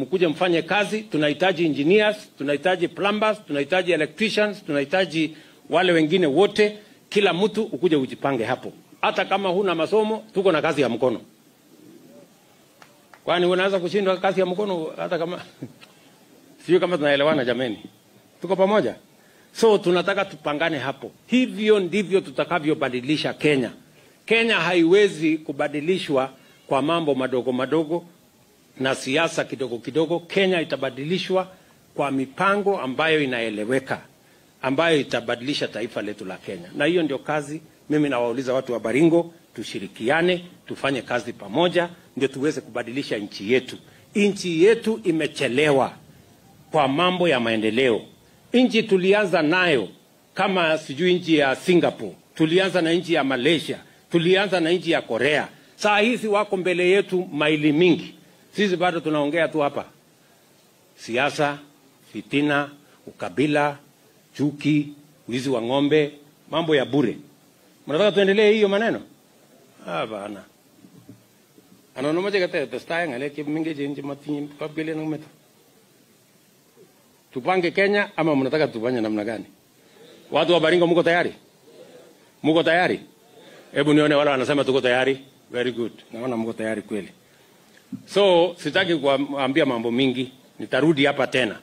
mkuje mfanye kazi. Tunahitaji engineers, tunahitaji plumbers, tunahitaji electricians, tunahitaji wale wengine wote. Kila mtu ukuje ujipange hapo, hata kama huna masomo, tuko na kazi ya mkono. Kwani unaweza kushindwa kazi ya mkono hata kama sio kama tunaelewana jameni, tuko pamoja. So tunataka tupangane hapo. Hivyo ndivyo tutakavyobadilisha Kenya. Kenya haiwezi kubadilishwa kwa mambo madogo madogo na siasa kidogo kidogo, Kenya itabadilishwa kwa mipango ambayo inaeleweka, ambayo itabadilisha taifa letu la Kenya. Na hiyo ndio kazi mimi nawauliza watu wa Baringo, tushirikiane, tufanye kazi pamoja, ndio tuweze kubadilisha nchi yetu. Nchi yetu imechelewa kwa mambo ya maendeleo. Nchi tulianza nayo kama sijui nchi ya Singapore, tulianza na nchi ya Malaysia, tulianza na nchi ya Korea. Saa hizi wako mbele yetu maili mingi sisi bado tunaongea tu hapa, siasa, fitina, ukabila, chuki, wizi wa ng'ombe, mambo ya bure. Mnataka tuendelee hiyo maneno? Hapana. Anono maje kate testaye ngale ke mingi jenje matinyi kabile na umeta. Tupange Kenya ama mnataka tufanye namna gani? Watu wa Baringo mko tayari? Mko tayari? Hebu nione wale wanasema tuko tayari. Very good. Naona mko tayari kweli. So sitaki kuambia mambo mingi, nitarudi hapa tena.